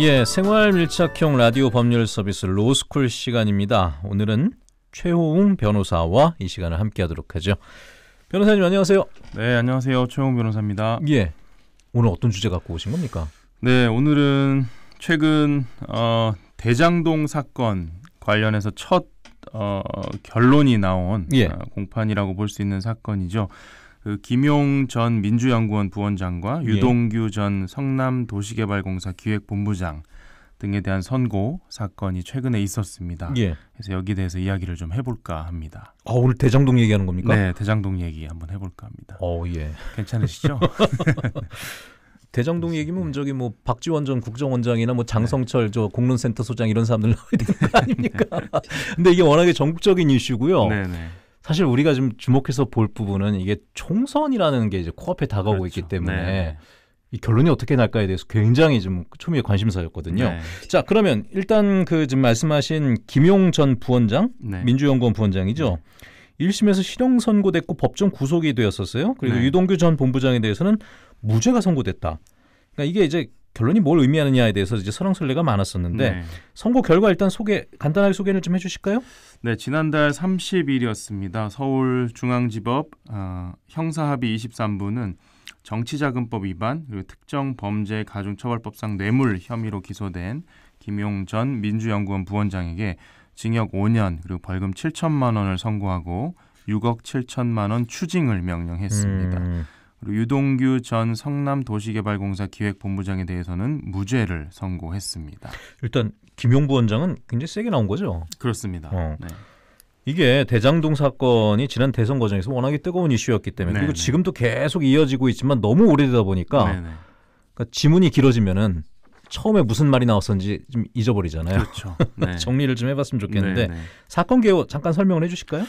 예, 생활 밀착형 라디오 법률 서비스 로스쿨 시간입니다. 오늘은 최호웅 변호사와 이 시간을 함께 하도록 하죠. 변호사님 안녕하세요. 네, 안녕하세요. 최호웅 변호사입니다. 예. 오늘 어떤 주제 갖고 오신 겁니까? 네, 오늘은 최근 어, 대장동 사건 관련해서 첫 어, 결론이 나온 예. 어, 공판이라고 볼 수 있는 사건이죠. 그 김용 전 민주연구원 부원장과 예. 유동규 예. 전 성남도시개발공사 기획본부장 등에 대한 선고 사건이 최근에 있었습니다. 예. 그래서 여기 대해서 이야기를 좀 해볼까 합니다. 아 오늘 대장동 얘기하는 겁니까? 네, 대장동 얘기 한번 해볼까 합니다. 어, 예. 괜찮으시죠? 대장동 얘기면 네. 저기 뭐 박지원 전 국정원장이나 뭐 장성철 네. 저 공론센터 소장 이런 사람들 나와야 되는 거 아닙니까? 네. 근데 이게 워낙에 전국적인 이슈고요. 네네. 네. 사실 우리가 지금 주목해서 볼 부분은 이게 총선이라는 게 이제 코앞에 다가오고 그렇죠. 있기 때문에 네. 이 결론이 어떻게 날까에 대해서 굉장히 좀 초미의 관심사였거든요. 네. 자 그러면 일단 그 지금 말씀하신 김용 전 부원장 네. 민주연구원 부원장이죠. 네. 일심에서 실형 선고됐고 법정 구속이 되었었어요. 그리고 네. 유동규 전 본부장에 대해서는 무죄가 선고됐다. 그러니까 이게 이제 결론이 뭘 의미하느냐에 대해서 이제 설왕설래가 많았었는데 네. 선거 결과 일단 소개 간단하게 소개를 좀 해주실까요? 네, 지난달 30일이었습니다. 서울중앙지법 어, 형사합의 23부는 정치자금법 위반 그리고 특정 범죄 가중처벌법상 뇌물 혐의로 기소된 김용전 민주연구원 부원장에게 징역 5년 그리고 벌금 7천만 원을 선고하고 6억 7천만 원 추징을 명령했습니다. 음. 그리고 유동규 전 성남도시개발공사 기획본부장에 대해서는 무죄를 선고했습니다. 일단 김용부 원장은 굉장히 세게 나온 거죠. 그렇습니다. 어. 네. 이게 대장동 사건이 지난 대선 과정에서 워낙에 뜨거운 이슈였기 때문에 네네. 그리고 지금도 계속 이어지고 있지만 너무 오래되다 보니까 그러니까 지문이 길어지면은 처음에 무슨 말이 나왔었는지 좀 잊어버리잖아요. 그렇죠. 네. 정리를 좀 해봤으면 좋겠는데 네네. 사건 개요 잠깐 설명을 해주실까요?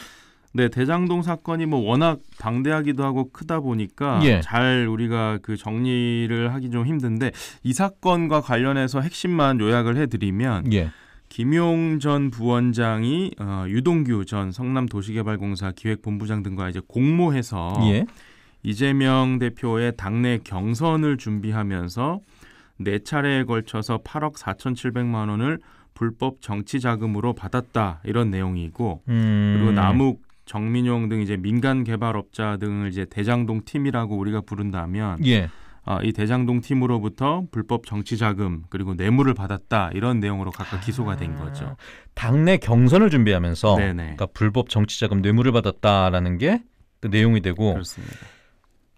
네, 대장동 사건이 뭐 워낙 방대하기도 하고 크다 보니까 예. 잘 우리가 그 정리를 하기 좀 힘든데 이 사건과 관련해서 핵심만 요약을 해드리면 예. 김용 전 부원장이 어, 유동규 전 성남도시개발공사 기획본부장 등과 이제 공모해서 예. 이재명 대표의 당내 경선을 준비하면서 네 차례에 걸쳐서 8억 4,700만 원을 불법 정치 자금으로 받았다 이런 내용이고 음. 그리고 남욱 정민용 등 이제 민간 개발업자 등을 이제 대장동 팀이라고 우리가 부른다면 예. 아, 이 대장동 팀으로부터 불법 정치 자금 그리고 뇌물을 받았다 이런 내용으로 각각 아, 기소가 된 거죠. 아, 당내 경선을 준비하면서 네네. 그러니까 불법 정치 자금 뇌물을 받았다라는 게 그 내용이 되고 그렇습니다.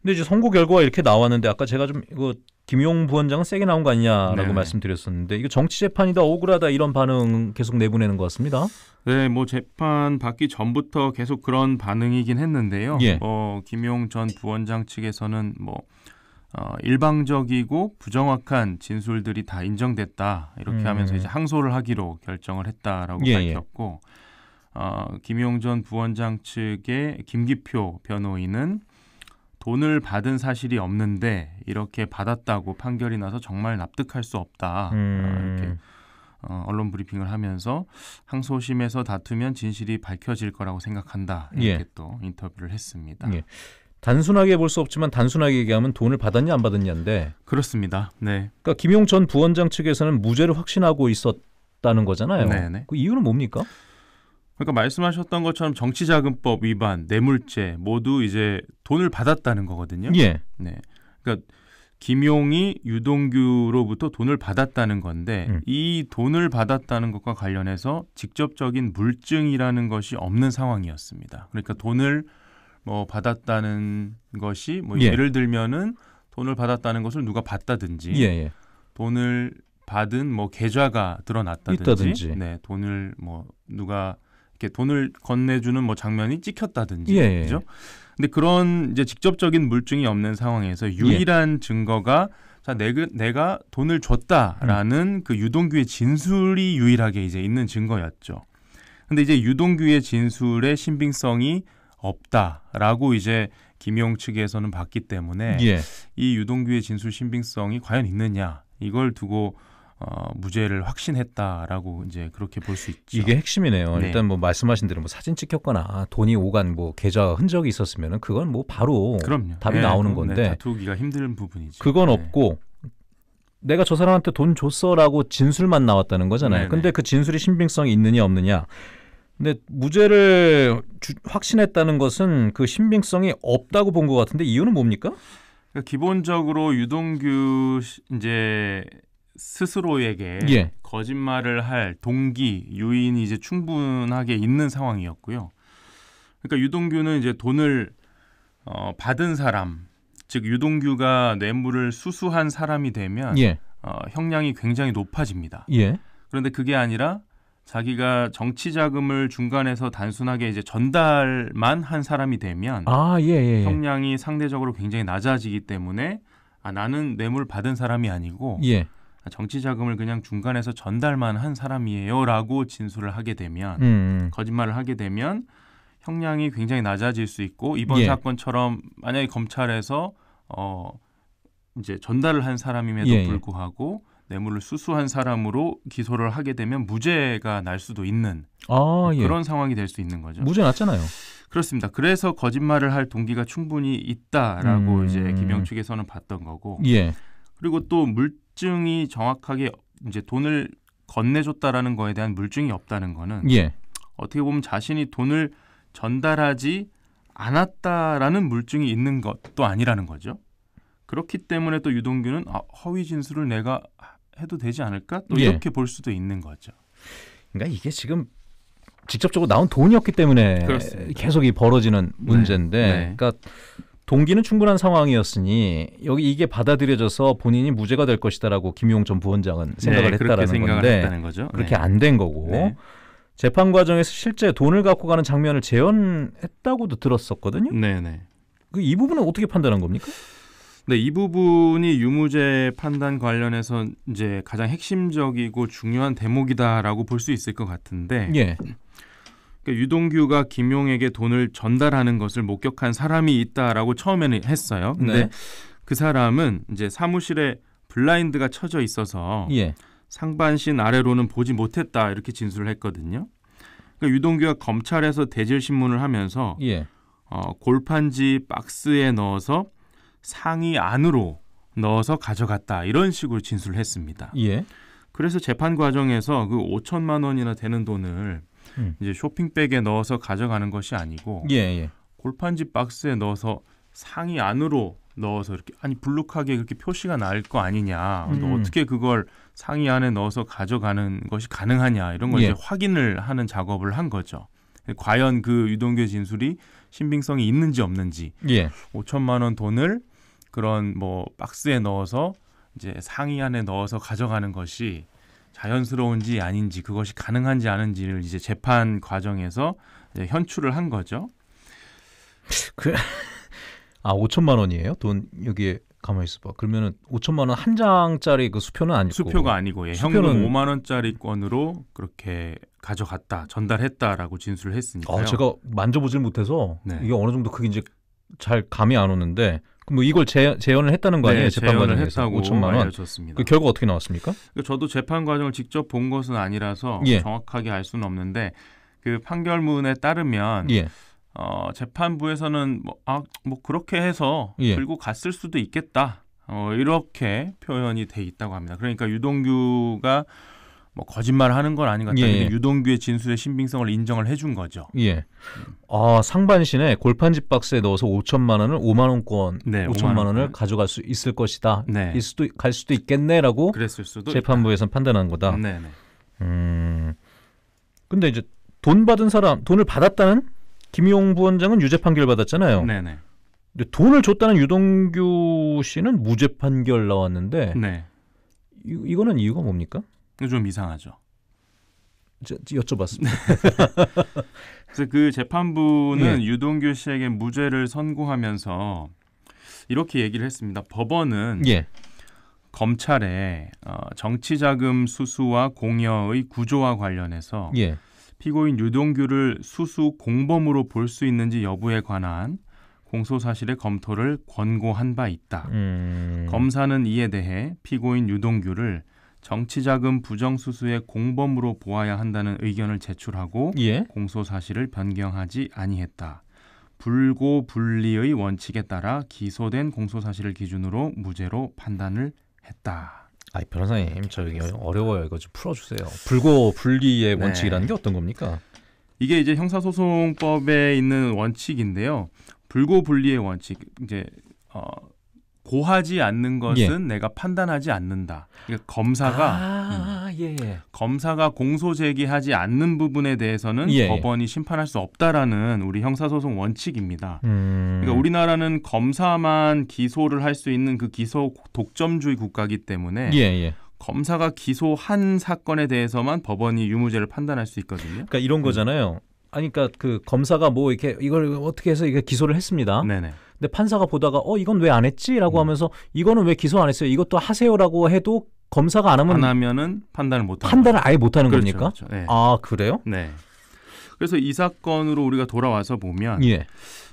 근데 이제 선거 결과가 이렇게 나왔는데 아까 제가 좀 이거 김용 부원장은 세게 나온 거 아니냐라고 네 말씀드렸었는데 이거 정치 재판이다 억울하다 이런 반응 계속 내보내는 것 같습니다. 네, 뭐 재판 받기 전부터 계속 그런 반응이긴 했는데요. 예. 어, 김용 전 부원장 측에서는 뭐 어, 일방적이고 부정확한 진술들이 다 인정됐다 이렇게 음. 하면서 이제 항소를 하기로 결정을 했다라고 예, 예, 밝혔고 어, 김용 전 부원장 측의 김기표 변호인은 돈을 받은 사실이 없는데 이렇게 받았다고 판결이 나서 정말 납득할 수 없다 아, 음. 이렇게 어, 언론 브리핑을 하면서 항소심에서 다투면 진실이 밝혀질 거라고 생각한다 이렇게 예. 또 인터뷰를 했습니다. 예. 단순하게 볼 수 없지만 단순하게 얘기하면 돈을 받았냐 안 받았냐인데 그렇습니다. 네. 그러니까 김용 전 부원장 측에서는 무죄를 확신하고 있었다는 거잖아요. 네네. 네. 그 이유는 뭡니까? 그러니까 말씀하셨던 것처럼 정치자금법 위반, 뇌물죄 모두 이제 돈을 받았다는 거거든요. 예. 네. 그러니까 김용이 유동규로부터 돈을 받았다는 건데 음. 이 돈을 받았다는 것과 관련해서 직접적인 물증이라는 것이 없는 상황이었습니다. 그러니까 돈을 뭐 받았다는 것이 뭐 예. 를 들면은 돈을 받았다는 것을 누가 봤다든지 예예. 예. 돈을 받은 뭐 계좌가 드러났다든지 있다든지. 네 돈을 뭐 누가 이렇게 돈을 건네주는 뭐 장면이 찍혔다든지 예, 예. 그죠? 근데 그런 이제 직접적인 물증이 없는 상황에서 예. 유일한 예. 증거가 자 내가 그, 내가 돈을 줬다라는 음. 그 유동규의 진술이 유일하게 이제 있는 증거였죠. 근데 이제 유동규의 진술의 신빙성이 없다라고 이제 김용 측에서는 봤기 때문에 예. 이 유동규의 진술 신빙성이 과연 있느냐 이걸 두고 어, 무죄를 확신했다라고 이제 그렇게 볼 수 있죠. 이게 핵심이네요. 네. 일단 뭐 말씀하신 대로 뭐 사진 찍혔거나 돈이 오간 뭐 계좌 흔적이 있었으면 그건 뭐 바로 그럼요. 답이 네, 나오는 그, 네, 건데 네, 다투기가 힘든 부분이죠. 그건 네. 없고 내가 저 사람한테 돈 줬어라고 진술만 나왔다는 거잖아요. 네, 근데 그 진술이 신빙성이 있느냐 없느냐. 근데 무죄를 주, 확신했다는 것은 그 신빙성이 없다고 본 것 같은데 이유는 뭡니까 그러니까 기본적으로 유동규 이제 스스로에게 예. 거짓말을 할 동기 요인이 이제 충분하게 있는 상황이었고요. 그러니까 유동규는 이제 돈을 어, 받은 사람, 즉 유동규가 뇌물을 수수한 사람이 되면 예. 어, 형량이 굉장히 높아집니다. 예. 그런데 그게 아니라 자기가 정치 자금을 중간에서 단순하게 이제 전달만 한 사람이 되면 아, 예, 예, 예. 형량이 상대적으로 굉장히 낮아지기 때문에 아, 나는 뇌물 받은 사람이 아니고 예. 아, 정치 자금을 그냥 중간에서 전달만 한 사람이에요라고 진술을 하게 되면 음, 음. 거짓말을 하게 되면 형량이 굉장히 낮아질 수 있고 이번 예. 사건처럼 만약에 검찰에서 어 이제 전달을 한 사람임에도 예. 예. 불구하고 뇌물을 수수한 사람으로 기소를 하게 되면 무죄가 날 수도 있는 아, 예. 그런 예. 상황이 될 수 있는 거죠. 무죄 났잖아요. 그렇습니다. 그래서 거짓말을 할 동기가 충분히 있다라고 음. 이제 김영 측에서는 봤던 거고. 예. 그리고 또 물, 물증이 정확하게 이제 돈을 건네줬다라는 거에 대한 물증이 없다는 거는 예. 어떻게 보면 자신이 돈을 전달하지 않았다라는 물증이 있는 것도 아니라는 거죠. 그렇기 때문에 또 유동규는 아, 허위 진술을 내가 해도 되지 않을까 또 예. 이렇게 볼 수도 있는 거죠. 그러니까 이게 지금 직접적으로 나온 돈이었기 때문에 그렇습니다. 계속 이 벌어지는 문제인데, 네. 네. 그러니까 동기는 충분한 상황이었으니 여기 이게 받아들여져서 본인이 무죄가 될 것이다라고 김용 전 부원장은 네, 생각을 네, 했다라는 생각을 건데 했다는 거죠. 그렇게 네. 안된 거고 네. 재판 과정에서 실제 돈을 갖고 가는 장면을 재현했다고도 들었었거든요. 네네. 그이 부분은 어떻게 판단한 겁니까? 네, 이 부분이 유무죄 판단 관련해서 이제 가장 핵심적이고 중요한 대목이다라고 볼 수 있을 것 같은데. 예. 그러니까 유동규가 김용에게 돈을 전달하는 것을 목격한 사람이 있다라고 처음에는 했어요. 근데 네. 그 사람은 이제 사무실에 블라인드가 쳐져 있어서 예. 상반신 아래로는 보지 못했다 이렇게 진술을 했거든요. 그러니까 유동규가 검찰에서 대질 신문을 하면서 예. 어, 골판지 박스에 넣어서 상의 안으로 넣어서 가져갔다 이런 식으로 진술을 했습니다. 예. 그래서 재판 과정에서 그 5천만 원이나 되는 돈을 음. 이제 쇼핑백에 넣어서 가져가는 것이 아니고 예, 예. 골판지 박스에 넣어서 상의 안으로 넣어서 이렇게 아니 블룩하게 그렇게 표시가 날 거 아니냐 음. 어떻게 그걸 상의 안에 넣어서 가져가는 것이 가능하냐 이런 걸 예. 이제 확인을 하는 작업을 한 거죠. 과연 그 유동규 진술이 신빙성이 있는지 없는지 예. 5천만 원 돈을 그런 뭐 박스에 넣어서 이제 상의 안에 넣어서 가져가는 것이 자연스러운지 아닌지 그것이 가능한지 아닌지를 이제 재판 과정에서 이제 현출을 한 거죠. 그 아, 5천만 원이에요? 돈 여기에 가만히 있어 봐. 그러면은 5천만 원 한 장짜리 그 수표는 아니고 수표가 아니고 예, 수표는... 현금 5만 원짜리 권으로 그렇게 가져갔다, 전달했다라고 진술을 했으니까요. 아, 제가 만져보질 못해서 네. 이게 어느 정도 크기인지 잘 감이 안 오는데 뭐 이걸 재, 재연을 했다는 거 네, 아니에요? 네, 재판 과정에서 5천만 원. 그 결과 어떻게 나왔습니까? 그러니까 저도 재판 과정을 직접 본 것은 아니라서 예. 정확하게 알 수는 없는데 그 판결문에 따르면 예. 어, 재판부에서는 뭐, 아, 뭐 그렇게 해서 예. 들고 갔을 수도 있겠다. 어, 이렇게 표현이 돼 있다고 합니다. 그러니까 유동규가 뭐 거짓말하는 건 아닌 것같은 예. 유동규의 진술의 신빙성을 인정을 해준 거죠. 예. 아 상반신에 골판지 박스에 넣어서 5천만 원을 5만 원권, 네, 5천만 5만 원을 가져갈 수 있을 것이다. 네. 있 수도 갈 수도 있겠네라고 그랬을 수도 재판부에선 판단한 거다. 음, 네, 네. 음. 근데 이제 돈 받은 사람, 돈을 받았다는 김용 부원장은 유죄 판결 받았잖아요. 네, 네. 근데 돈을 줬다는 유동규 씨는 무죄 판결 나왔는데 네. 이, 이거는 이유가 뭡니까? 좀 이상하죠. 저, 여쭤봤습니다. 그래서 그 재판부는 예. 유동규 씨에게 무죄를 선고하면서 이렇게 얘기를 했습니다. 법원은 예. 검찰의 어, 정치자금 수수와 공여의 구조와 관련해서 예. 피고인 유동규를 수수 공범으로 볼 수 있는지 여부에 관한 공소 사실의 검토를 권고한 바 있다. 음. 검사는 이에 대해 피고인 유동규를 정치자금 부정수수의 공범으로 보아야 한다는 의견을 제출하고 예? 공소 사실을 변경하지 아니했다. 불고불리의 원칙에 따라 기소된 공소 사실을 기준으로 무죄로 판단을 했다. 아, 변호사님, 저 이게 어려워요. 이거 좀 풀어주세요. 불고불리의 네. 원칙이라는 게 어떤 겁니까? 이게 이제 형사소송법에 있는 원칙인데요. 불고불리의 원칙 이제 어, 고하지 않는 것은 예. 내가 판단하지 않는다. 그러니까 검사가 아, 음, 예. 예. 검사가 공소 제기하지 않는 부분에 대해서는 예, 예. 법원이 심판할 수 없다라는 우리 형사소송 원칙입니다. 음. 그러니까 우리나라는 검사만 기소를 할 수 있는 그 기소 독점주의 국가이기 때문에 예, 검사가 기소한 사건에 대해서만 법원이 유무죄를 판단할 수 있거든요. 그러니까 이런 음. 거잖아요. 아니 그러니까 그 검사가 뭐 이렇게 이걸 어떻게 해서 이게 기소를 했습니다. 네네. 근데 판사가 보다가 어 이건 왜 안 했지라고 음. 하면서 이거는 왜 기소 안 했어요? 이것도 하세요라고 해도 검사가 안 하면 안 하면은 판단을 못 판단을 아예 못 하는 그렇죠, 겁니까? 그렇죠. 네. 아 그래요? 네. 그래서 이 사건으로 우리가 돌아와서 보면 예.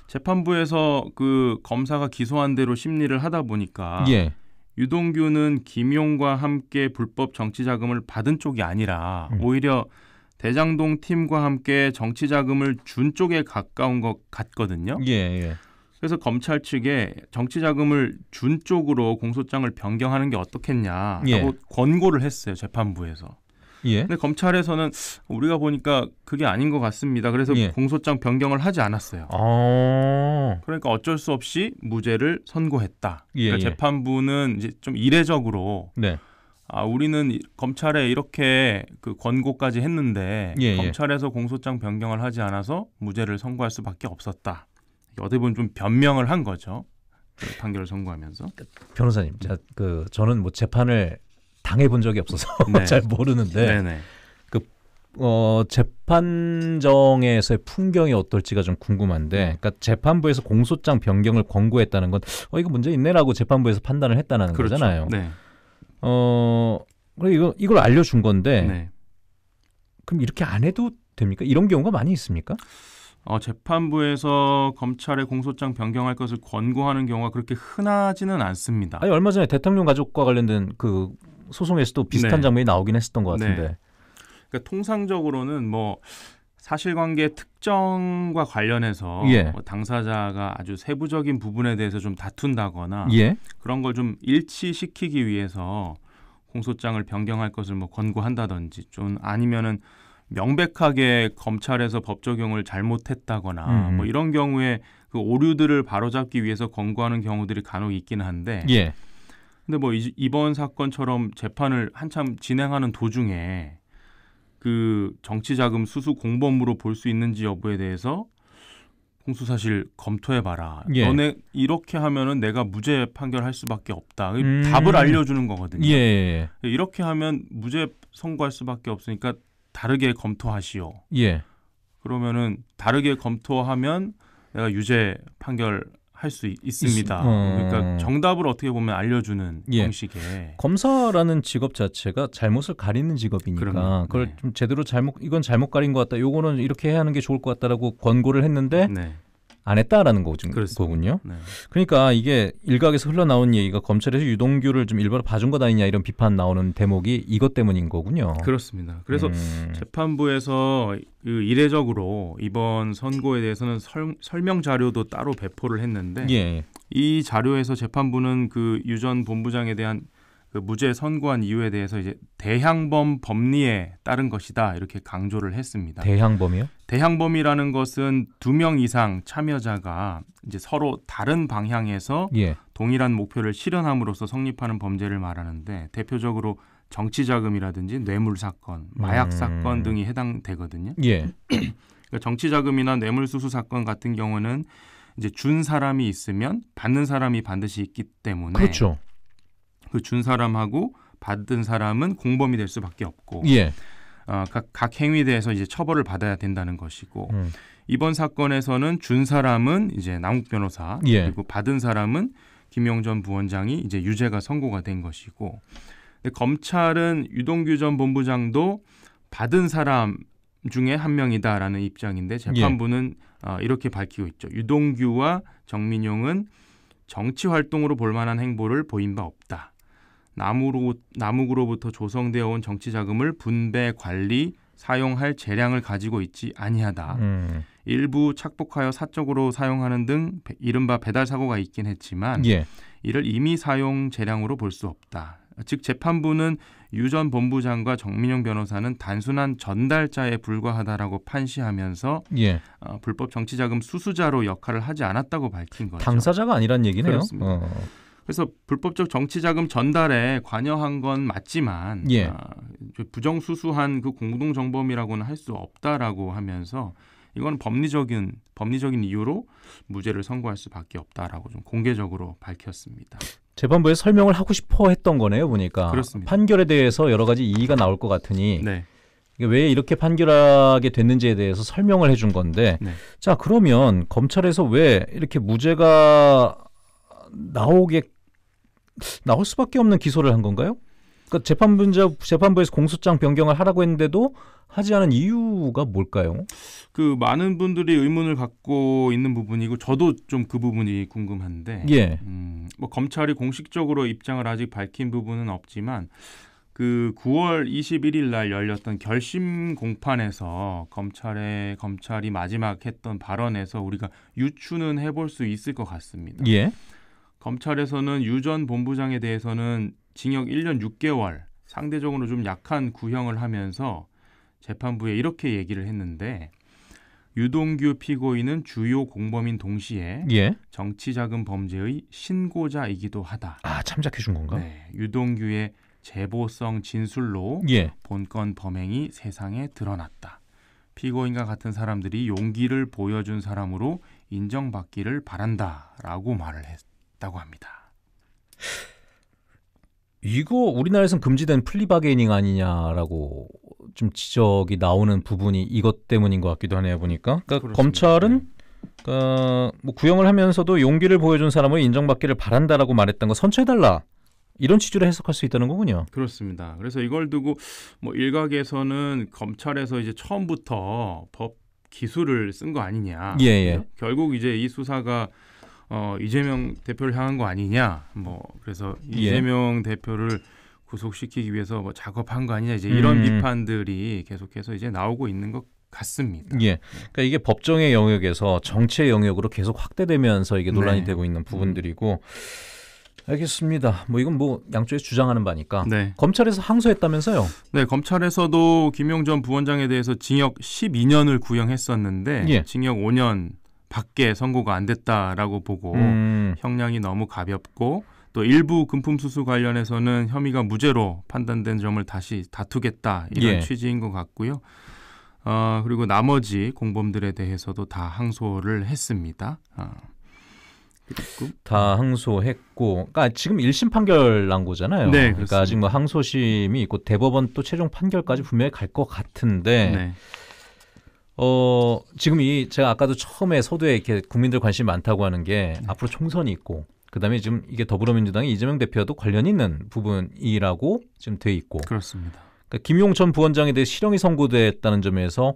재판부에서 그 검사가 기소한 대로 심리를 하다 보니까 예. 유동규는 김용과 함께 불법 정치 자금을 받은 쪽이 아니라 음. 오히려 대장동 팀과 함께 정치 자금을 준 쪽에 가까운 것 같거든요. 예, 예. 그래서 검찰 측에 정치 자금을 준 쪽으로 공소장을 변경하는 게 어떻겠냐라고 예. 권고를 했어요 재판부에서. 예. 근데 검찰에서는 우리가 보니까 그게 아닌 것 같습니다. 그래서 예. 공소장 변경을 하지 않았어요. 아~ 그러니까 어쩔 수 없이 무죄를 선고했다. 예, 그러니까 예. 재판부는 이제 좀 이례적으로 네. 아, 우리는 검찰에 이렇게 그 권고까지 했는데 예, 예. 검찰에서 예. 공소장 변경을 하지 않아서 무죄를 선고할 수밖에 없었다. 어떻게 보면 좀 변명을 한 거죠. 그 판결을 선고하면서 그 변호사님, 자, 그 저는 뭐 재판을 당해본 적이 없어서 네. 잘 모르는데 네네. 그 어, 재판정에서의 풍경이 어떨지가 좀 궁금한데, 음. 그러니까 재판부에서 공소장 변경을 권고했다는 건 어 이거 문제 있네라고 재판부에서 판단을 했다는 그렇죠. 거잖아요. 네. 어, 그래 이거 이걸 알려준 건데 네. 그럼 이렇게 안 해도 됩니까? 이런 경우가 많이 있습니까? 어, 재판부에서 검찰의 공소장 변경할 것을 권고하는 경우가 그렇게 흔하지는 않습니다. 아니 얼마 전에 대통령 가족과 관련된 그 소송에서도 비슷한 네. 장면이 나오긴 했었던 것 네. 같은데. 네. 그러니까 통상적으로는 뭐 사실관계 특정과 관련해서 예. 뭐 당사자가 아주 세부적인 부분에 대해서 좀 다툰다거나 예. 그런 걸 좀 일치시키기 위해서 공소장을 변경할 것을 뭐 권고한다든지 좀 아니면은 명백하게 검찰에서 법 적용을 잘못했다거나 음. 뭐 이런 경우에 그 오류들을 바로잡기 위해서 권고하는 경우들이 간혹 있기는 한데 예. 근데 뭐 이, 이번 사건처럼 재판을 한참 진행하는 도중에 그 정치자금 수수 공범으로 볼 수 있는지 여부에 대해서 홍수 사실 검토해 봐라. 예. 너네 이렇게 하면은 내가 무죄 판결할 수밖에 없다. 음. 답을 알려주는 거거든요. 예, 예, 예. 이렇게 하면 무죄 선고할 수밖에 없으니까 다르게 검토하시오. 예. 그러면은 다르게 검토하면 내가 유죄 판결 할수 있습니다. 음. 그러니까 어. 정답을 어떻게 보면 알려주는 예. 형식의 검사라는 직업 자체가 잘못을 가리는 직업이니까 그럼 그걸 네. 좀 제대로 잘못 이건 잘못 가린 것 같다. 요거는 이렇게 해야 하는 게 좋을 것 같다라고 권고를 했는데 네. 안 했다라는 거 거군요. 네. 그러니까 이게 일각에서 흘러나온 얘기가 검찰에서 유동규를 좀 일부러 봐준 것 아니냐 이런 비판 나오는 대목이 이것 때문인 거군요. 그렇습니다. 그래서 음. 재판부에서 그 이례적으로 이번 선고에 대해서는 설, 설명 자료도 따로 배포를 했는데 예. 이 자료에서 재판부는 그 유전 본부장에 대한 그 무죄 선고한 이유에 대해서 이제 대항범 법리에 따른 것이다 이렇게 강조를 했습니다. 대항범이요? 대항범이라는 것은 두 명 이상 참여자가 이제 서로 다른 방향에서 예. 동일한 목표를 실현함으로써 성립하는 범죄를 말하는데 대표적으로 정치 자금이라든지 뇌물 사건, 마약 음. 사건 음... 등이 해당되거든요. 예. 그러니까 정치 자금이나 뇌물 수수 사건 같은 경우는 이제 준 사람이 있으면 받는 사람이 반드시 있기 때문에 그렇죠. 그준 사람하고 받은 사람은 공범이 될 수밖에 없고 예. 어, 각, 각 행위에 대해서 이제 처벌을 받아야 된다는 것이고 음. 이번 사건에서는 준 사람은 이제 남욱 변호사 예. 그리고 받은 사람은 김영전 부원장이 이제 유죄가 선고가 된 것이고 근데 검찰은 유동규 전 본부장도 받은 사람 중에 한 명이다라는 입장인데 재판부는 예. 어, 이렇게 밝히고 있죠. 유동규와 정민용은 정치 활동으로 볼만한 행보를 보인 바 없다. 나무로 남욱으로부터 조성되어 온 정치 자금을 분배 관리 사용할 재량을 가지고 있지 아니하다. 음. 일부 착복하여 사적으로 사용하는 등 이른바 배달 사고가 있긴 했지만 예. 이를 이미 사용 재량으로 볼 수 없다. 즉 재판부는 유 전 본부장과 정민영 변호사는 단순한 전달자에 불과하다라고 판시하면서 예. 어, 불법 정치자금 수수자로 역할을 하지 않았다고 밝힌 거죠. 당사자가 아니란 얘기네요. 그렇습니다. 어. 그래서 불법적 정치 자금 전달에 관여한 건 맞지만 예. 아, 부정수수한 그 공동 정범이라고는 할 수 없다라고 하면서 이건 법리적인 법리적인 이유로 무죄를 선고할 수밖에 없다라고 좀 공개적으로 밝혔습니다. 재판부에 설명을 하고 싶어 했던 거네요, 보니까. 그렇습니다. 판결에 대해서 여러 가지 이의가 나올 것 같으니 네. 왜 이렇게 판결하게 됐는지에 대해서 설명을 해준 건데 네. 자 그러면 검찰에서 왜 이렇게 무죄가 나오게 나올 수밖에 없는 기소를 한 건가요? 그러니까 재판부자 재판부에서 공소장 변경을 하라고 했는데도 하지 않은 이유가 뭘까요? 그 많은 분들이 의문을 갖고 있는 부분이고 저도 좀 그 부분이 궁금한데. 예. 음, 뭐 검찰이 공식적으로 입장을 아직 밝힌 부분은 없지만 그 9월 21일 날 열렸던 결심 공판에서 검찰의 검찰이 마지막 했던 발언에서 우리가 유추는 해볼 수 있을 것 같습니다. 예. 검찰에서는 유전 본부장에 대해서는 징역 1년 6개월 상대적으로 좀 약한 구형을 하면서 재판부에 이렇게 얘기를 했는데 유동규 피고인은 주요 공범인 동시에 예? 정치자금 범죄의 신고자이기도 하다. 아 참작해 준 건가? 네, 유동규의 제보성 진술로 예. 본건 범행이 세상에 드러났다. 피고인과 같은 사람들이 용기를 보여준 사람으로 인정받기를 바란다라고 말을 했, 있다고 합니다. 이거 우리나라에선 금지된 플리바게이닝 아니냐라고 좀 지적이 나오는 부분이 이것 때문인 것 같기도 하네요 보니까 그러니까 검찰은 네. 그러니까 뭐 구형을 하면서도 용기를 보여준 사람을 인정받기를 바란다라고 말했던 거 선처해달라 이런 취지로 해석할 수 있다는 거군요. 그렇습니다. 그래서 이걸 두고 뭐 일각에서는 검찰에서 이제 처음부터 법 기술을 쓴 거 아니냐. 예, 예. 결국 이제 이 수사가 어, 이재명 대표를 향한 거 아니냐. 뭐 그래서 예. 이재명 대표를 구속시키기 위해서 뭐 작업한 거 아니냐 이제 음. 이런 음. 비판들이 계속해서 이제 나오고 있는 것 같습니다. 예. 그러니까 이게 법정의 영역에서 정치의 영역으로 계속 확대되면서 이게 논란이 네. 되고 있는 음. 부분들이고 알겠습니다. 뭐 이건 뭐 양쪽에 주장하는 바니까 네. 검찰에서 항소했다면서요? 네, 검찰에서도 김용 전 부원장에 대해서 징역 12년을 구형했었는데 예. 징역 5년 밖에 선고가 안 됐다라고 보고 음. 형량이 너무 가볍고 또 일부 금품 수수 관련해서는 혐의가 무죄로 판단된 점을 다시 다투겠다 이런 예. 취지인 것 같고요. 어, 그리고 나머지 공범들에 대해서도 다 항소를 했습니다. 어. 다 항소했고, 그러니까 지금 1심 판결 난 거잖아요. 네, 그러니까 아직 뭐 항소심이 있고 대법원 또 최종 판결까지 분명히 갈 것 같은데 네. 어, 지금 이 제가 아까도 처음에 서두에 이렇게 국민들 관심이 많다고 하는 게 네. 앞으로 총선이 있고 그다음에 지금 이게 더불어민주당의 이재명 대표와도 관련 있는 부분이라고 지금 돼 있고 그렇습니다. 그러니까 김용천 부원장에 대해 실형이 선고됐다는 점에서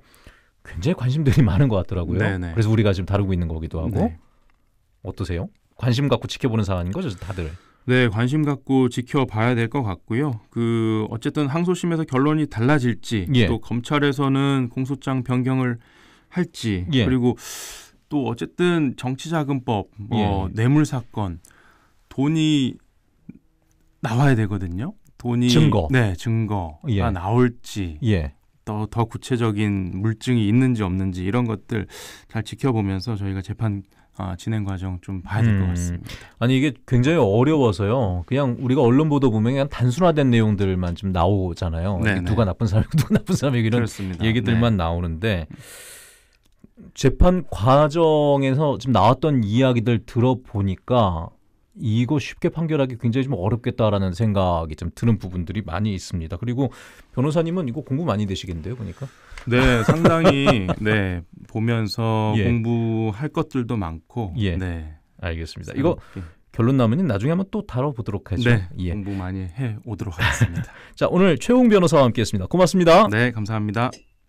굉장히 관심들이 많은 것 같더라고요. 네네. 네. 그래서 우리가 지금 다루고 있는 거기도 하고 네. 어떠세요? 관심 갖고 지켜보는 상황인 거죠, 다들. 네, 관심 갖고 지켜봐야 될 것 같고요. 그 어쨌든 항소심에서 결론이 달라질지 예. 또 검찰에서는 공소장 변경을 할지 예. 그리고 또 어쨌든 정치자금법, 뭐 예. 뇌물 사건 돈이 나와야 되거든요. 돈이 증거, 네 증거가 예. 나올지 예. 더, 더 구체적인 물증이 있는지 없는지 이런 것들 잘 지켜보면서 저희가 재판 아, 진행 과정 좀 봐야 될것 음. 같습니다. 아니 이게 굉장히 어려워서요. 그냥 우리가 언론 보도 보면 그냥 단순화된 내용들만 좀 나오잖아요. 네, 네. 누가 나쁜 사람이고 누가 나쁜 사람이고 이런 그렇습니다. 얘기들만 네. 나오는데 재판 과정에서 지금 나왔던 이야기들 들어보니까 이거 쉽게 판결하기 굉장히 좀 어렵겠다라는 생각이 좀 드는 부분들이 많이 있습니다. 그리고 변호사님은 이거 공부 많이 되시겠는데요, 보니까? 네, 상당히 네 보면서 예. 공부할 것들도 많고. 예. 네, 알겠습니다. 이거 결론 나면은 나중에 한번 또 다뤄보도록 하죠. 네, 예. 공부 많이 해 오도록 하겠습니다. 자, 오늘 최홍 변호사와 함께했습니다. 고맙습니다. 네, 감사합니다.